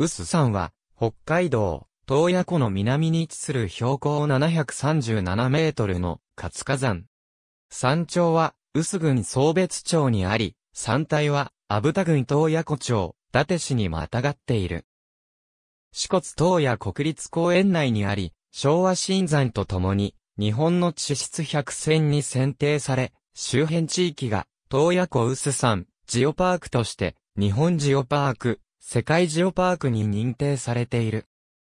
臼山は、北海道、東野湖の南に位置する標高737メートルの活火山。山頂は、臼郡総別町にあり、山体は、阿武田郡東野湖町、伊達市にまたがっている。四骨東野国立公園内にあり、昭和新山とともに、日本の地質百選に選定され、周辺地域が、東野湖臼山、ジオパークとして、日本ジオパーク、世界ジオパークに認定されている。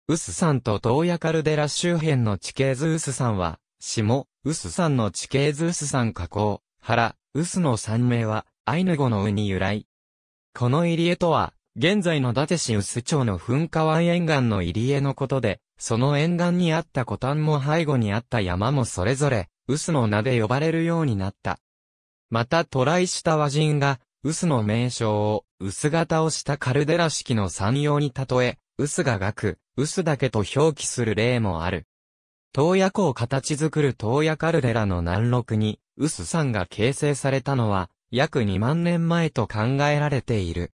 ウス山と東爺カルデラ周辺の地形図ウス山は、下、ウス山の地形図ウス山河口、原、ウスの山名は、アイヌ語のウに由来。この入江とは、現在の伊達市ウス町の噴火湾沿岸の入江のことで、その沿岸にあった古丹も背後にあった山もそれぞれ、ウスの名で呼ばれるようになった。また渡来した和人が、薄の名称を、薄型をしたカルデラ式の山業に例え、薄が額、薄だけと表記する例もある。洞爺湖を形作る洞爺カルデラの南麓に、薄山が形成されたのは、約2万年前と考えられている。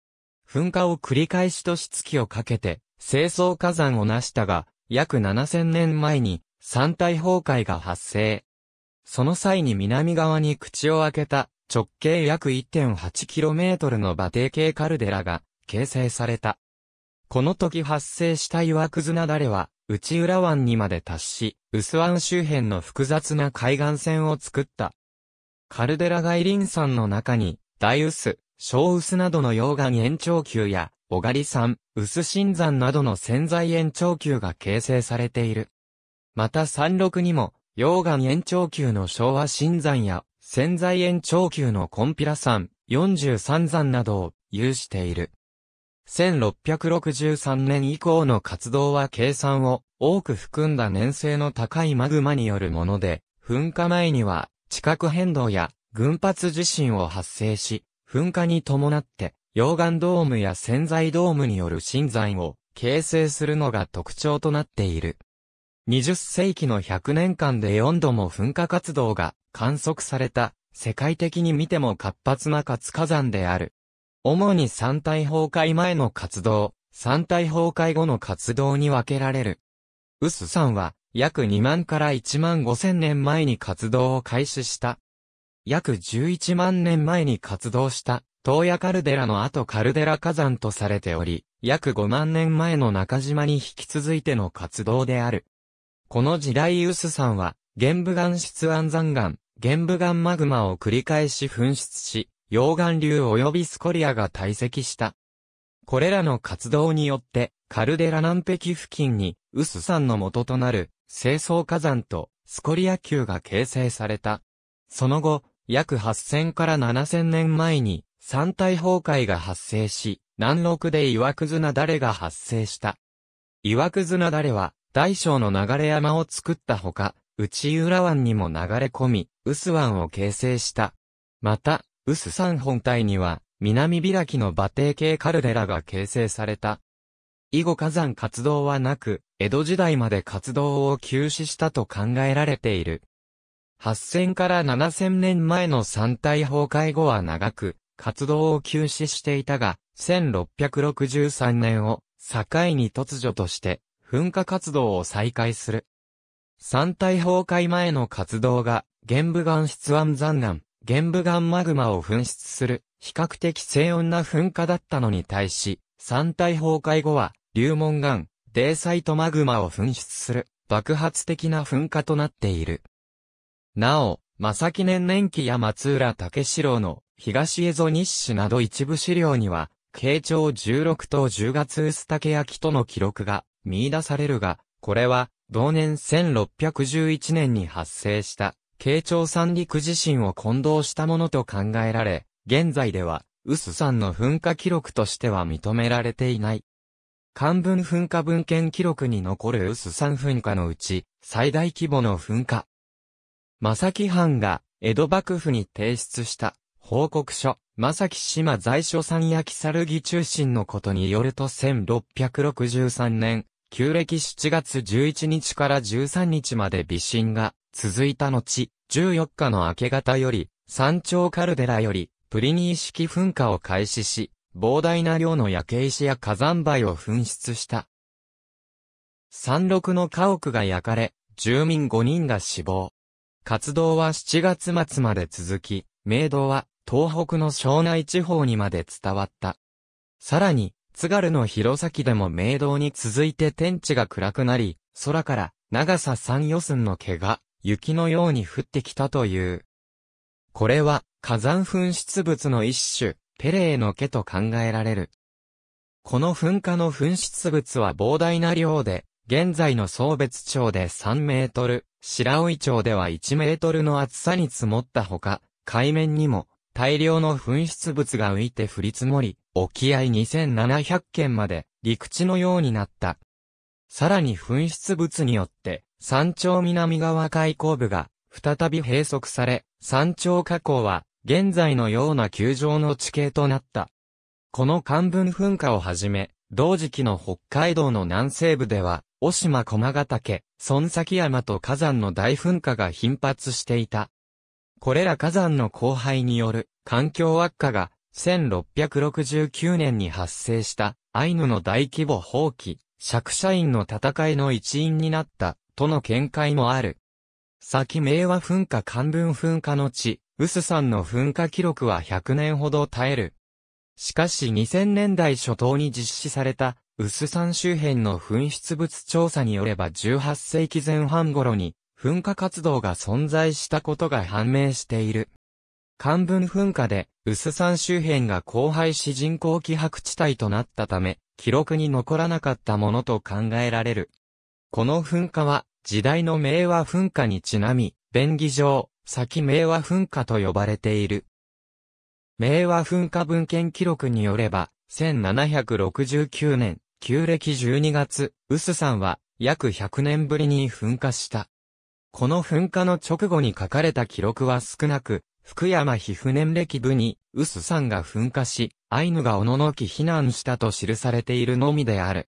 噴火を繰り返しとし月をかけて、清掃火山を成したが、約7000年前に、山体崩壊が発生。その際に南側に口を開けた直径約 1.8km の馬蹄形カルデラが形成された。この時発生した岩屑なだれは、内浦湾にまで達し、薄湾周辺の複雑な海岸線を作った。カルデラ外輪山の中に、大臼、小臼などの溶岩延長球や、小狩山、薄新山などの潜在延長球が形成されている。また山麓にも、溶岩延長球の昭和新山や潜在延長級のコンピラ山、43山などを有している。1663年以降の活動は計算を多く含んだ粘性の高いマグマによるもので、噴火前には地殻変動や群発地震を発生し、噴火に伴って溶岩ドームや潜在ドームによる深山を形成するのが特徴となっている。20世紀の100年間で4度も噴火活動が観測された、世界的に見ても活発な活火山である。主に山体崩壊前の活動、山体崩壊後の活動に分けられる。ウス山は約2万から1万5千年前に活動を開始した。約11万年前に活動した東野カルデラの後カルデラ火山とされており、約5万年前の中島に引き続いての活動である。この時代ウスさんは、玄武岩質安山岩、玄武岩マグマを繰り返し噴出し、溶岩流及びスコリアが堆積した。これらの活動によって、カルデラ南壁付近に、ウス山の元となる、清掃火山と、スコリア球が形成された。その後、約8000から7000年前に、山体崩壊が発生し、南麓で岩屑なだれが発生した。岩屑なだれは、大小の流れ山を作ったほか、内浦湾にも流れ込み、臼湾を形成した。また、臼山本体には、南開きの馬蹄系カルデラが形成された。以後火山活動はなく、江戸時代まで活動を休止したと考えられている。8000から7000年前の山体崩壊後は長く、活動を休止していたが、1663年を境に突如として噴火活動を再開する。山体崩壊前の活動が、玄武岩質湾残岩、玄武岩マグマを噴出する、比較的静穏な噴火だったのに対し、山体崩壊後は、流門岩、デーサイトマグマを噴出する、爆発的な噴火となっている。なお、正木年年期や松浦武四郎の東蝦夷日誌など一部資料には、慶長16と10月薄竹焼との記録が見出されるが、これは、同年1611年に発生した、慶長三陸地震を混同したものと考えられ、現在では、臼山の噴火記録としては認められていない。漢文噴火文献記録に残る臼山噴火のうち、最大規模の噴火。正木藩が、江戸幕府に提出した、報告書、正木島在所山焼き猿木中心のことによると1663年、旧暦7月11日から13日まで微震が続いた後、14日の明け方より、山頂カルデラより、プリニー式噴火を開始し、膨大な量の焼け石や火山灰を噴出した。山麓の家屋が焼かれ、住民5人が死亡。活動は7月末まで続き、明道は東北の庄内地方にまで伝わった。さらに、津軽の弘前でも明道に続いて天地が暗くなり、空から長さ三四寸の毛が雪のように降ってきたという。これは火山噴出物の一種、ペレーの毛と考えられる。この噴火の噴出物は膨大な量で、現在の総別町で3メートル、白老町では1メートルの厚さに積もったほか、海面にも大量の噴出物が浮いて降り積もり、沖合2700件まで陸地のようになった。さらに噴出物によって、山頂南側海口部が再び閉塞され、山頂火口は現在のような球状の地形となった。この漢文噴火をはじめ、同時期の北海道の南西部では、大島駒ヶ岳、孫崎山と火山の大噴火が頻発していた。これら火山の荒廃による環境悪化が1669年に発生したアイヌの大規模放棄、釈社員の戦いの一因になった、との見解もある。先明和噴火寒文噴火の地、ウス山の噴火記録は100年ほど耐える。しかし2000年代初頭に実施された、ウス山周辺の噴出物調査によれば18世紀前半頃に、噴火活動が存在したことが判明している。漢文噴火で、薄山周辺が荒廃し人口希薄地帯となったため、記録に残らなかったものと考えられる。この噴火は、時代の明和噴火にちなみ、便宜上、先明和噴火と呼ばれている。明和噴火文献記録によれば、1769年、旧暦12月、臼山は、約100年ぶりに噴火した。この噴火の直後に書かれた記録は少なく、福山皮膚年歴部に、臼んが噴火し、アイヌがおののき避難したと記されているのみである。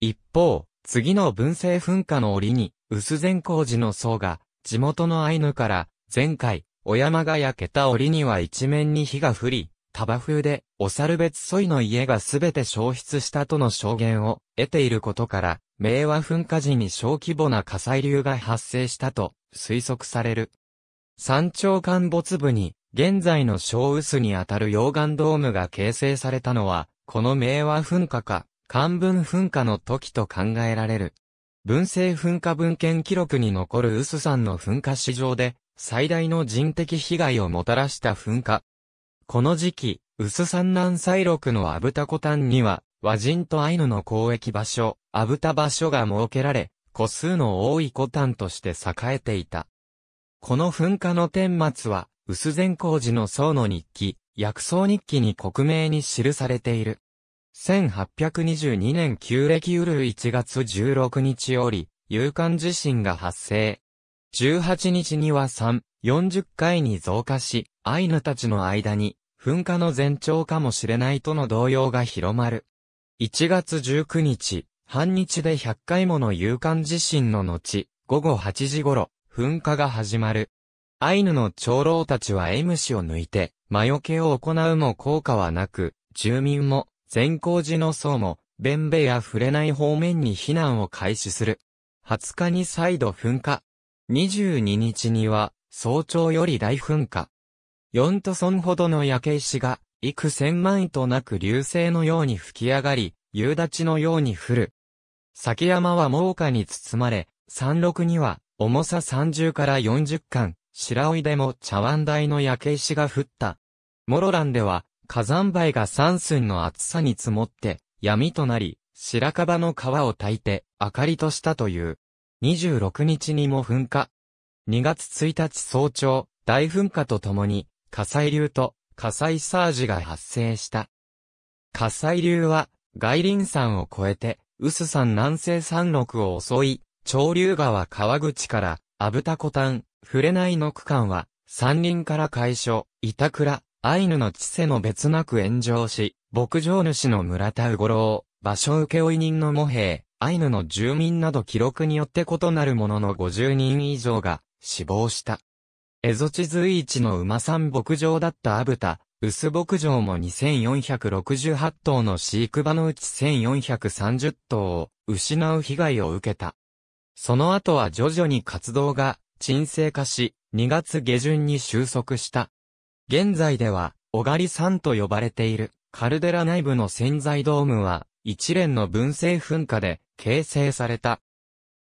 一方、次の文政噴火の折に、臼善光寺の僧が、地元のアイヌから、前回、お山が焼けた折には一面に火が降り、タバ風で、お猿別ソイの家がすべて消失したとの証言を得ていることから、明和噴火時に小規模な火砕流が発生したと推測される。山頂陥没部に、現在の小臼にあたる溶岩ドームが形成されたのは、この明和噴火か、漢文噴火の時と考えられる。文政噴火文献記録に残る臼山の噴火史上で、最大の人的被害をもたらした噴火。この時期、臼山南西麓のアブタコタンには、和人とアイヌの交易場所、アブタ場所が設けられ、個数の多いコタンとして栄えていた。この噴火の顛末は、薄善光寺の僧の日記、薬草日記に国名に記されている。1822年旧暦うる1月16日より、有感地震が発生。18日には3、40回に増加し、アイヌたちの間に、噴火の前兆かもしれないとの動揺が広まる。1月19日、半日で100回もの有感地震の後、午後8時頃、噴火が始まる。アイヌの長老たちはムシを抜いて、魔除けを行うも効果はなく、住民も、善光寺の僧も、ベンベや触れない方面に避難を開始する。20日に再度噴火。22日には、早朝より大噴火。4都村ほどの焼け石が、幾千万糸なく流星のように吹き上がり、夕立のように降る。崎山は猛火に包まれ、山麓には重さ30から40巻、白老でも茶碗台の焼け石が降った。モロランでは、火山灰が三寸の厚さに積もって、闇となり、白樺の皮を焚いて、明かりとしたという。26日にも噴火。2月1日早朝、大噴火とともに、火災流と火災サージが発生した。火災流は、外輪山を越えて、臼山南西山麓を襲い、潮流川川口から、阿武田湖端、触れないの区間は、山林から海所、板倉、アイヌの知性の別なく炎上し、牧場主の村田羽五郎、場所請負人の茂平、アイヌの住民など記録によって異なるものの50人以上が死亡した。蝦夷地随一の馬産牧場だった阿武田、薄牧場も2468頭の飼育場のうち1430頭を失う被害を受けた。その後は徐々に活動が沈静化し、2月下旬に収束した。現在では、小狩山と呼ばれている、カルデラ内部の潜在ドームは、一連の分生噴火で形成された。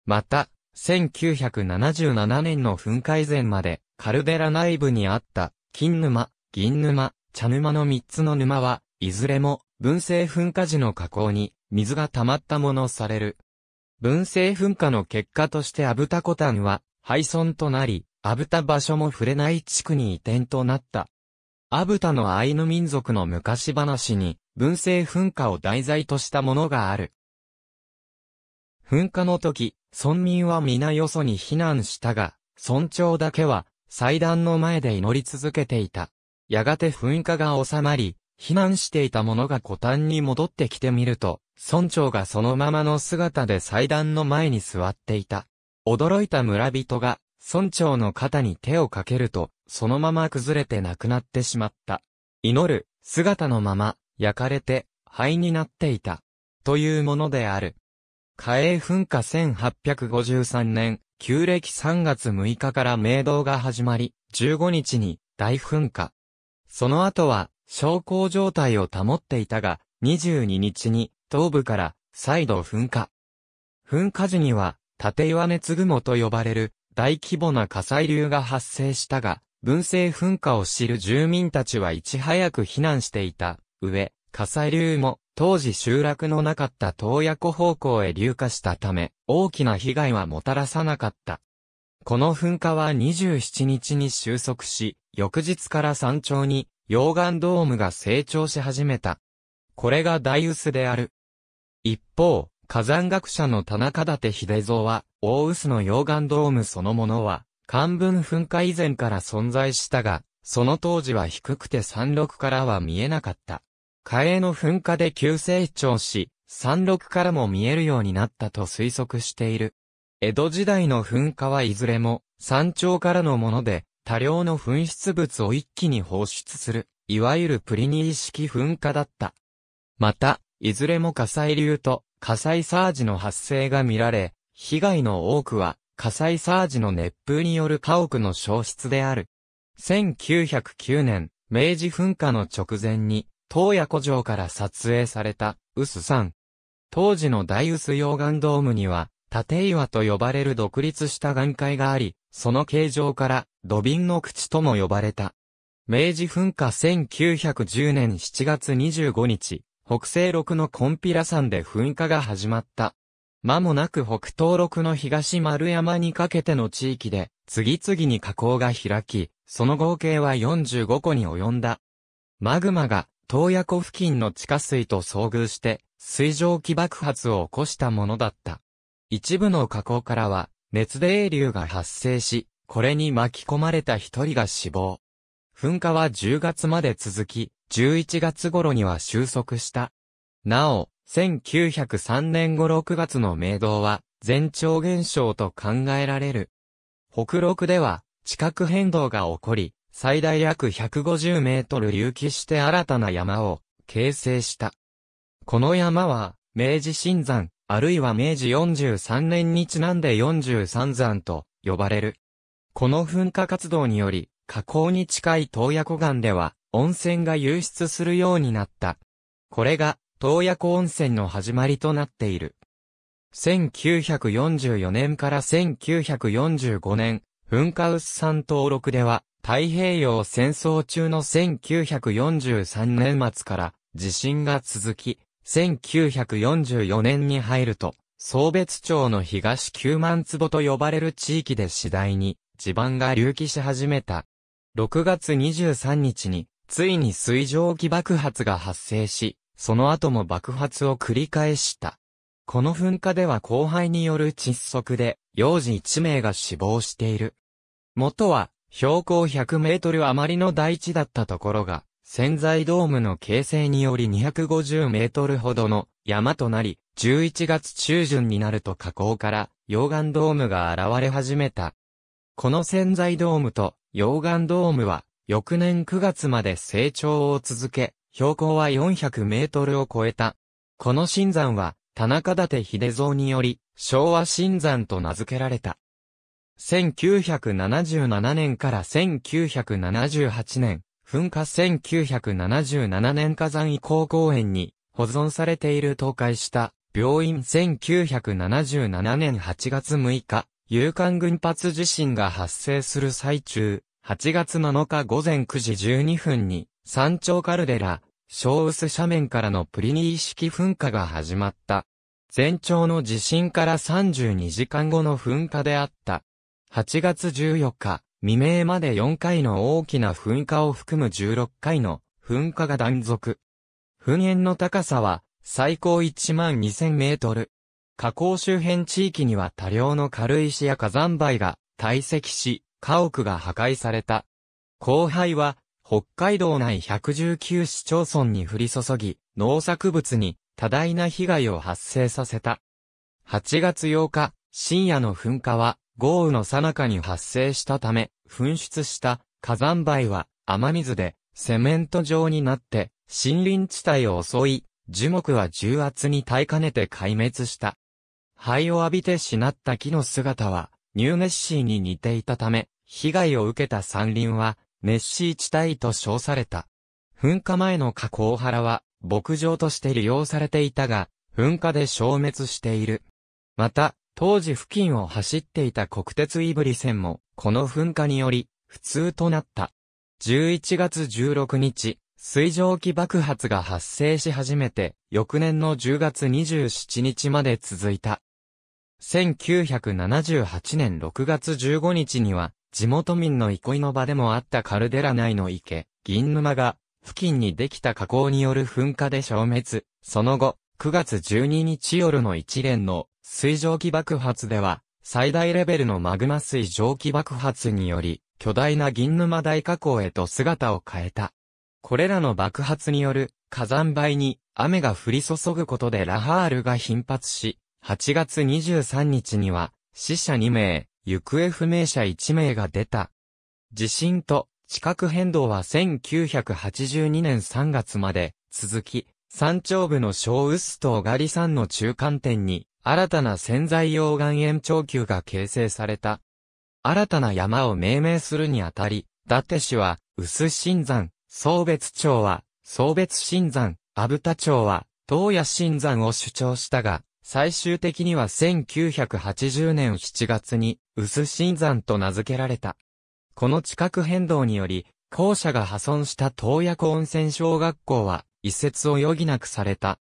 また、1977年の噴火以前まで、カルデラ内部にあった、金沼、銀沼、茶沼の3つの沼は、いずれも、分生噴火時の火口に、水が溜まったものされる。文政噴火の結果としてアブタコタンは廃村となり、アブタ場所も触れない地区に移転となった。アブタのアイヌ民族の昔話に、文政噴火を題材としたものがある。噴火の時、村民は皆よそに避難したが、村長だけは祭壇の前で祈り続けていた。やがて噴火が収まり、避難していた者が古丹に戻ってきてみると、村長がそのままの姿で祭壇の前に座っていた。驚いた村人が、村長の肩に手をかけると、そのまま崩れて亡くなってしまった。祈る、姿のまま、焼かれて、灰になっていた。というものである。火影噴火1853年、旧暦3月6日から明動が始まり、15日に大噴火。その後は、昇降状態を保っていたが、22日に東部から再度噴火。噴火時には、縦岩熱雲と呼ばれる大規模な火砕流が発生したが、文政噴火を知る住民たちはいち早く避難していた上、火砕流も当時集落のなかった東爺湖方向へ流下したため、大きな被害はもたらさなかった。この噴火は27日に収束し、翌日から山頂に溶岩ドームが成長し始めた。これが大薄である。一方、火山学者の田中立秀蔵は、大臼の溶岩ドームそのものは、漢文噴火以前から存在したが、その当時は低くて山麓からは見えなかった。火栄の噴火で急成長し、山麓からも見えるようになったと推測している。江戸時代の噴火はいずれも山頂からのもので多量の噴出物を一気に放出する、いわゆるプリニー式噴火だった。また、いずれも火砕流と火砕サージの発生が見られ、被害の多くは火砕サージの熱風による家屋の消失である。1909年、明治噴火の直前に、東野古城から撮影された、さ山。当時の大臼溶岩ドームには、縦岩と呼ばれる独立した岩塊があり、その形状から、土瓶の口とも呼ばれた。明治噴火1910年7月25日、北西6のコンピラ山で噴火が始まった。間もなく北東6の東丸山にかけての地域で、次々に火口が開き、その合計は45個に及んだ。マグマが、東野湖付近の地下水と遭遇して、水蒸気爆発を起こしたものだった。一部の火口からは、熱栄流が発生し、これに巻き込まれた一人が死亡。噴火は10月まで続き、11月頃には収束した。なお、1903年後6月の明道は、前兆現象と考えられる。北陸では、地殻変動が起こり、最大約150メートル隆起して新たな山を形成した。この山は、明治新山、あるいは明治43年にちなんで43山と呼ばれる。この噴火活動により、火口に近い東爺湖岸では、温泉が流出するようになった。これが、東野湖温泉の始まりとなっている。1944年から1945年、噴火薄山登録では、太平洋戦争中の1943年末から地震が続き、1944年に入ると、総別町の東9万坪と呼ばれる地域で次第に地盤が隆起し始めた。6月23日についに水蒸気爆発が発生し、その後も爆発を繰り返した。この噴火では後輩による窒息で、幼児1名が死亡している。元は、標高100メートル余りの大地だったところが、潜在ドームの形成により250メートルほどの山となり、11月中旬になると火口から溶岩ドームが現れ始めた。この潜在ドームと溶岩ドームは翌年9月まで成長を続け、標高は400メートルを超えた。この新山は、田中立秀蔵により、昭和新山と名付けられた。1977年から1978年、噴火1977年火山遺構公園に保存されている倒壊した病院1977年8月6日、有感群発地震が発生する最中、8月7日午前9時12分に、山頂カルデラ、小薄斜面からのプリニー式噴火が始まった。全長の地震から32時間後の噴火であった。8月14日、未明まで4回の大きな噴火を含む16回の噴火が断続。噴煙の高さは最高1万2000メートル。河口周辺地域には多量の軽石や火山灰が堆積し、家屋が破壊された。荒廃は、北海道内119市町村に降り注ぎ、農作物に多大な被害を発生させた。8月8日、深夜の噴火は、豪雨の最中に発生したため、噴出した火山灰は雨水でセメント状になって、森林地帯を襲い、樹木は重圧に耐えかねて壊滅した。灰を浴びてしなった木の姿は、ニューネッシーに似ていたため、被害を受けた山林は、ネッシー地帯と称された。噴火前の加工原は、牧場として利用されていたが、噴火で消滅している。また、当時付近を走っていた国鉄イブリ線も、この噴火により、不通となった。11月16日、水蒸気爆発が発生し始めて、翌年の10月27日まで続いた。1978年6月15日には、地元民の憩いの場でもあったカルデラ内の池、銀沼が、付近にできた火口による噴火で消滅。その後、9月12日夜の一連の水蒸気爆発では、最大レベルのマグマ水蒸気爆発により、巨大な銀沼大火口へと姿を変えた。これらの爆発による火山灰に雨が降り注ぐことでラハールが頻発し、8月23日には、死者2名、行方不明者1名が出た。地震と地殻変動は1982年3月まで続き、山頂部の小臼と小狩山の中間点に新たな潜在溶岩延長球が形成された。新たな山を命名するにあたり、伊達市は薄新山、総別町は総別新山、阿武田町は東野新山を主張したが、最終的には1980年7月に、薄新山と名付けられた。この地殻変動により、校舎が破損した東薬湖温泉小学校は、移設を余儀なくされた。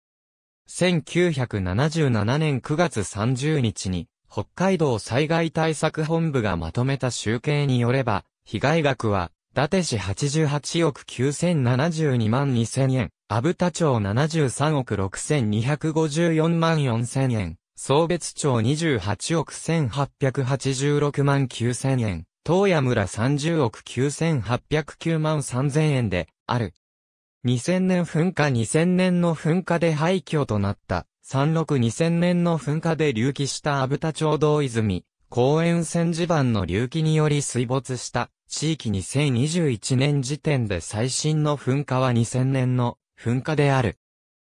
1977年9月30日に、北海道災害対策本部がまとめた集計によれば、被害額は、伊達市88億9072万2000円。阿武田町73億6254万4000円、総別町28億1886万9000円、東屋村30億9809万3000円で、ある。2000年噴火2000年の噴火で廃墟となった、362000年の噴火で隆起した阿武田町道泉、公園線地盤の隆起により水没した、地域2021年時点で最新の噴火は2000年の噴火である。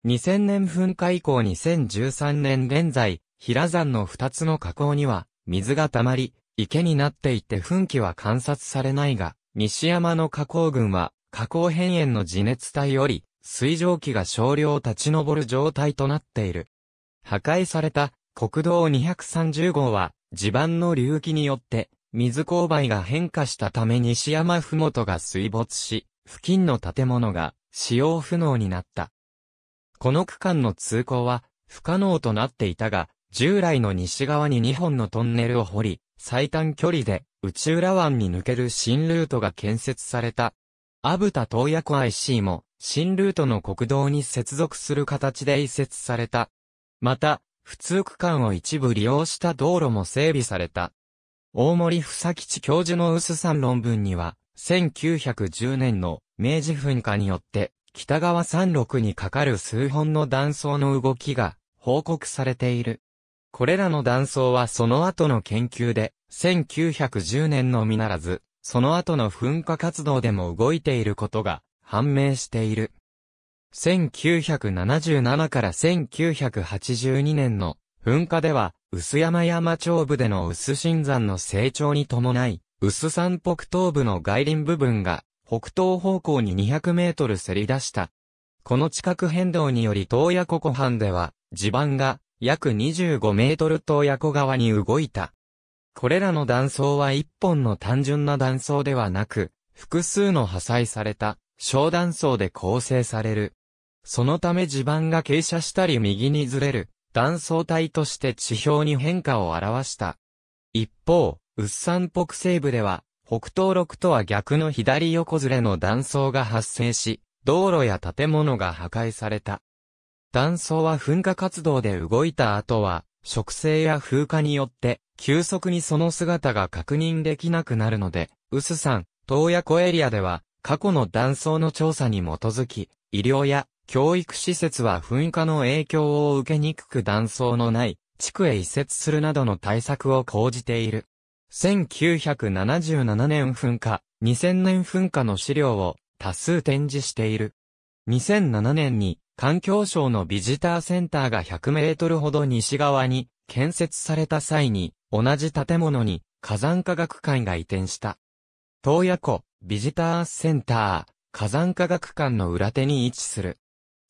2000年噴火以降2013年現在、平山の2つの河口には、水が溜まり、池になっていて噴気は観察されないが、西山の河口群は、河口辺縁の地熱帯より、水蒸気が少量立ち上る状態となっている。破壊された国道230号は、地盤の隆起によって、水勾配が変化したため西山ふもとが水没し、付近の建物が使用不能になった。この区間の通行は不可能となっていたが、従来の西側に2本のトンネルを掘り、最短距離で内浦湾に抜ける新ルートが建設された。アブタ洞爺湖 IC も新ルートの国道に接続する形で移設された。また、普通区間を一部利用した道路も整備された。大森房吉教授の臼さん論文には、1910年の明治噴火によって、北側山麓にかかる数本の断層の動きが報告されている。これらの断層はその後の研究で、1910年のみならず、その後の噴火活動でも動いていることが判明している。1977から1982年の噴火では、薄山山頂部での薄新山の成長に伴い、薄山北東部の外輪部分が北東方向に200メートルせり出した。この地殻変動により東野湖湖畔では、地盤が約25メートル東野湖側に動いた。これらの断層は一本の単純な断層ではなく、複数の破砕された小断層で構成される。そのため地盤が傾斜したり右にずれる断層帯として地表に変化を表した。一方、ウッサン北西部では北東六とは逆の左横ずれの断層が発生し、道路や建物が破壊された。断層は噴火活動で動いた後は、植生や風化によって、急速にその姿が確認できなくなるので、臼山、洞爺湖エリアでは、過去の断層の調査に基づき、医療や教育施設は噴火の影響を受けにくく断層のない地区へ移設するなどの対策を講じている。1977年噴火、2000年噴火の資料を多数展示している。2007年に環境省のビジターセンターが100メートルほど西側に建設された際に、同じ建物に火山科学館が移転した。洞爺湖ビジターセンター火山科学館の裏手に位置する。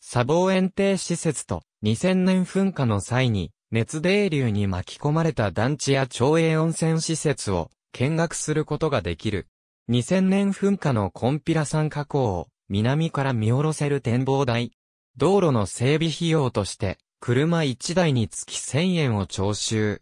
砂防園定施設と2000年噴火の際に熱泥流に巻き込まれた団地や町営温泉施設を見学することができる。2000年噴火のコンピラ山火口を南から見下ろせる展望台。道路の整備費用として車1台につき1000円を徴収。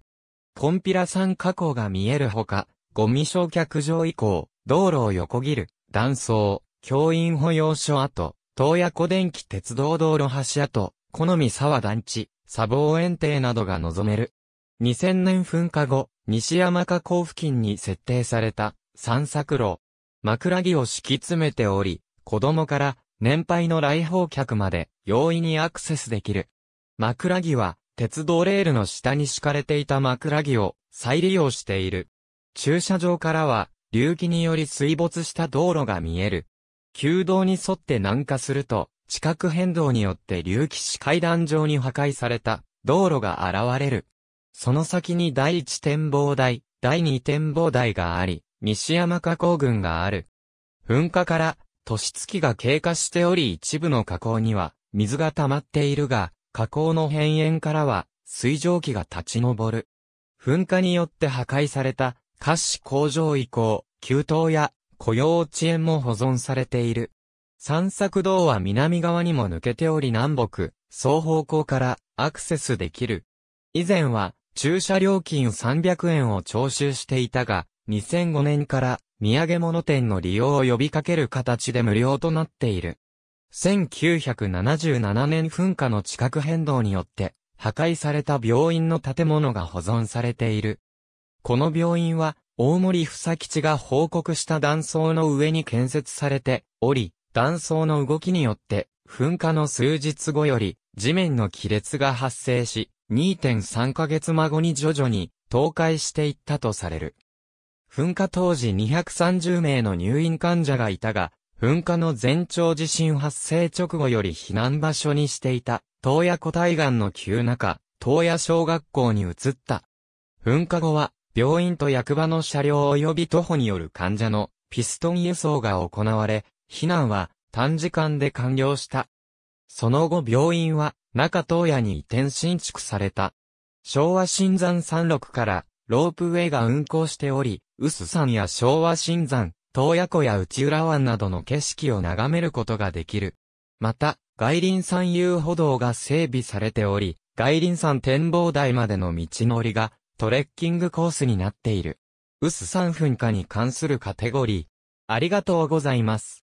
コンピラ山火口が見えるほか、ゴミ焼却場以降、道路を横切る、断層、教員保養所跡、東野古電気鉄道道路橋跡、好み沢団地。砂防園庭などが望める。2000年噴火後、西山河口付近に設定された散策路。枕木を敷き詰めており、子供から年配の来訪客まで容易にアクセスできる。枕木は鉄道レールの下に敷かれていた枕木を再利用している。駐車場からは隆起により水没した道路が見える。旧道に沿って南下すると地殻変動によって隆起し階段状に破壊された道路が現れる。その先に第一展望台、第二展望台があり、西山加工群がある。噴火から年月が経過しており一部の加工には水が溜まっているが、加工の辺縁からは水蒸気が立ち上る。噴火によって破壊された菓子工場以降、給湯や雇用遅延も保存されている。散策道は南側にも抜けており南北、双方向からアクセスできる。以前は駐車料金300円を徴収していたが、2005年から土産物店の利用を呼びかける形で無料となっている。1977年噴火の地殻変動によって破壊された病院の建物が保存されている。この病院は大森房吉が報告した断層の上に建設されており、断層の動きによって、噴火の数日後より、地面の亀裂が発生し、2.3ヶ月孫に徐々に倒壊していったとされる。噴火当時230名の入院患者がいたが、噴火の前兆地震発生直後より避難場所にしていた、東野湖対岸の急中、東野小学校に移った。噴火後は、病院と役場の車両及び徒歩による患者のピストン輸送が行われ、避難は短時間で完了した。その後病院は中東屋に移転新築された。昭和新山山麓からロープウェイが運行しており、臼山や昭和新山、東屋湖や内浦湾などの景色を眺めることができる。また、外輪山遊歩道が整備されており、外輪山展望台までの道のりがトレッキングコースになっている。臼山噴火に関するカテゴリー。ありがとうございます。